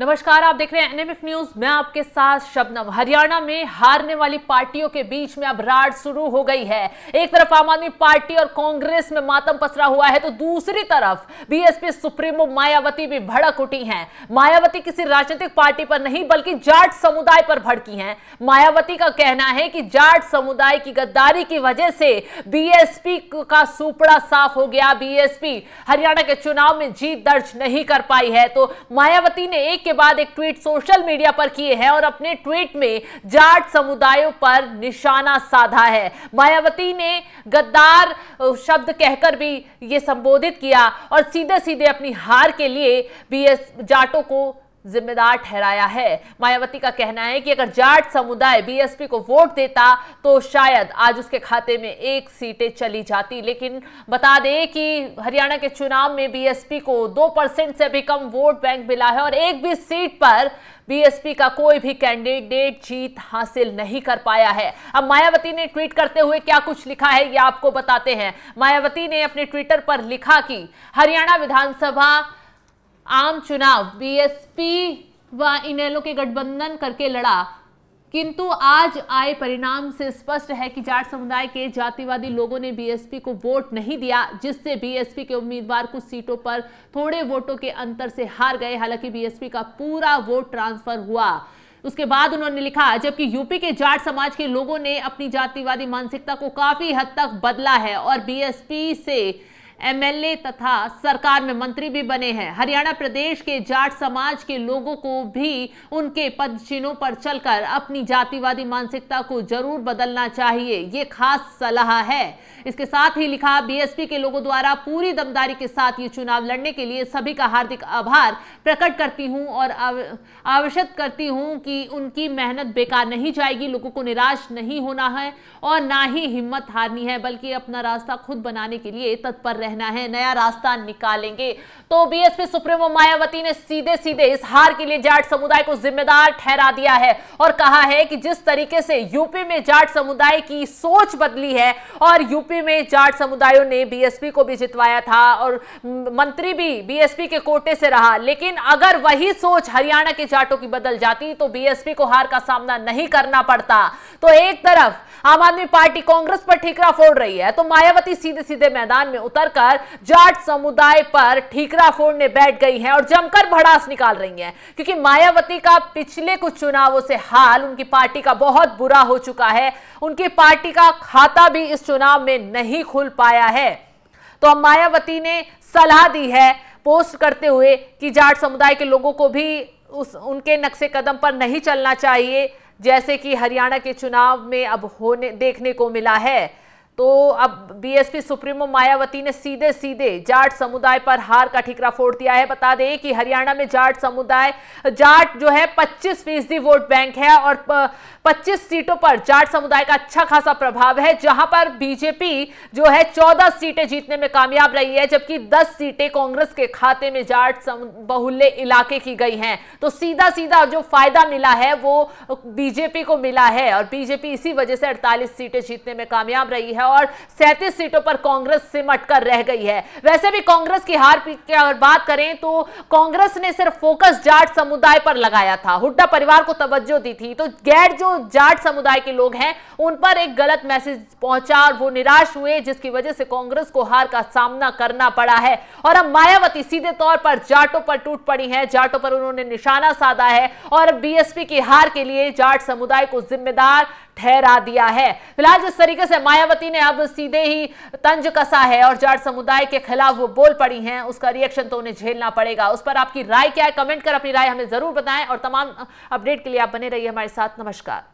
नमस्कार आप देख रहे हैं एनएमएफ न्यूज मैं आपके साथ शबनम हरियाणा में हारने वाली पार्टियों के बीच में अब राड शुरू हो गई है एक तरफ आम आदमी पार्टी और कांग्रेस में मातम पसरा हुआ है तो दूसरी तरफ बीएसपी सुप्रीमो मायावती भी भड़क उठी हैं मायावती किसी राजनीतिक पार्टी पर नहीं बल्कि जाट समुदाय पर भड़की है मायावती का कहना है कि जाट समुदाय की गद्दारी की वजह से बीएसपी का सुपड़ा साफ हो गया बीएसपी हरियाणा के चुनाव में जीत दर्ज नहीं कर पाई है तो मायावती ने एक के बाद एक ट्वीट सोशल मीडिया पर किए हैं और अपने ट्वीट में जाट समुदायों पर निशाना साधा है मायावती ने गद्दार शब्द कहकर भी ये संबोधित किया और सीधे सीधे अपनी हार के लिए बी एस जाटों को जिम्मेदार ठहराया है मायावती का कहना है कि अगर जाट समुदाय बीएसपी को वोट देता तो शायद आज उसके खाते में एक सीटें चली जाती लेकिन बता दें कि हरियाणा के चुनाव में बीएसपी को दो परसेंट से भी कम वोट बैंक मिला है और एक भी सीट पर बीएसपी का कोई भी कैंडिडेट जीत हासिल नहीं कर पाया है अब मायावती ने ट्वीट करते हुए क्या कुछ लिखा है ये आपको बताते हैं मायावती ने अपने ट्विटर पर लिखा कि हरियाणा विधानसभा आम चुनाव बीएसपी व इनेलो के गठबंधन करके लड़ा किंतु आज आए परिणाम से स्पष्ट है कि जाट समुदाय के जातिवादी लोगों ने बीएसपी को वोट नहीं दिया जिससे बीएसपी के उम्मीदवार कुछ सीटों पर थोड़े वोटों के अंतर से हार गए हालांकि बीएसपी का पूरा वोट ट्रांसफर हुआ उसके बाद उन्होंने लिखा जबकि यूपी के जाट समाज के लोगों ने अपनी जातिवादी मानसिकता को काफी हद तक बदला है और बीएसपी से एमएलए तथा सरकार में मंत्री भी बने हैं हरियाणा प्रदेश के जाट समाज के लोगों को भी उनके पद चिन्हों पर चलकर अपनी जातिवादी मानसिकता को जरूर बदलना चाहिए ये खास सलाह है इसके साथ ही लिखा बीएसपी के लोगों द्वारा पूरी दमदारी के साथ ये चुनाव लड़ने के लिए सभी का हार्दिक आभार प्रकट करती हूँ और आवश्यक करती हूँ कि उनकी मेहनत बेकार नहीं जाएगी लोगों को निराश नहीं होना है और ना ही हिम्मत हारनी है बल्कि अपना रास्ता खुद बनाने के लिए तत्पर रहना है नया रास्ता निकालेंगे तो बीएसपी सुप्रीमो मायावती ने सीधे सीधे इस हार के लिए जाट समुदाय को जिम्मेदार ठहरा दिया है और कहा है कि जिस तरीके से यूपी में जाट समुदाय की सोच बदली है और यूपी में जाट समुदायों ने बीएसपी को भी जितवाया था और मंत्री भी बीएसपी के कोटे से रहा लेकिन अगर वही सोच हरियाणा के जाटों की बदल जाती तो बीएसपी को हार का सामना नहीं करना पड़ता तो एक तरफ आम आदमी पार्टी कांग्रेस पर ठीकरा फोड़ रही है तो मायावती सीधे सीधे मैदान में उतरकर जाट समुदाय पर ठीकरा फोड़ने बैठ गई है और जमकर भड़ास निकाल रही है क्योंकि मायावती का पिछले कुछ चुनावों से हाल उनकी पार्टी का बहुत बुरा हो चुका है उनकी पार्टी का खाता भी इस चुनाव में नहीं खुल पाया है तो अब मायावती ने सलाह दी है पोस्ट करते हुए कि जाट समुदाय के लोगों को भी उस उनके नक्शे कदम पर नहीं चलना चाहिए जैसे कि हरियाणा के चुनाव में अब होने देखने को मिला है तो अब बीएसपी सुप्रीमो मायावती ने सीधे सीधे जाट समुदाय पर हार का ठिकरा फोड़ दिया है बता दें कि हरियाणा में जाट समुदाय जाट जो है 25 फीसदी वोट बैंक है और 25 सीटों पर जाट समुदाय का अच्छा खासा प्रभाव है जहां पर बीजेपी जो है 14 सीटें जीतने में कामयाब रही है जबकि 10 सीटें कांग्रेस के खाते में जाट बहुल्य इलाके की गई है तो सीधा सीधा जो फायदा मिला है वो बीजेपी को मिला है और बीजेपी इसी वजह से अड़तालीस सीटें जीतने में कामयाब रही है है और सैंतीस सीटों पर कांग्रेस सिमट कर रह गई है वैसे भी कांग्रेस की हार की अगर बात करें तो कांग्रेस ने सिर्फ फोकस जाट समुदाय पर लगाया था हुड्डा परिवार को तवज्जो दी थी तो गैर जो जाट समुदाय के लोग हैं उन पर एक गलत मैसेज पहुंचा और वो निराश हुए जिसकी वजह से कांग्रेस को हार का सामना करना पड़ा है और अब मायावती सीधे तौर पर जाटों पर टूट पड़ी है जाटों पर उन्होंने निशाना साधा है और बीएसपी की हार के लिए जाट समुदाय को जिम्मेदार ठहरा दिया है फिलहाल जिस तरीके से मायावती ने अब सीधे ही तंज कसा है और जाट समुदाय के खिलाफ वो बोल पड़ी हैं उसका रिएक्शन तो उन्हें झेलना पड़ेगा उस पर आपकी राय क्या है कमेंट कर अपनी राय हमें जरूर बताएं और तमाम अपडेट के लिए आप बने रहिए हमारे साथ नमस्कार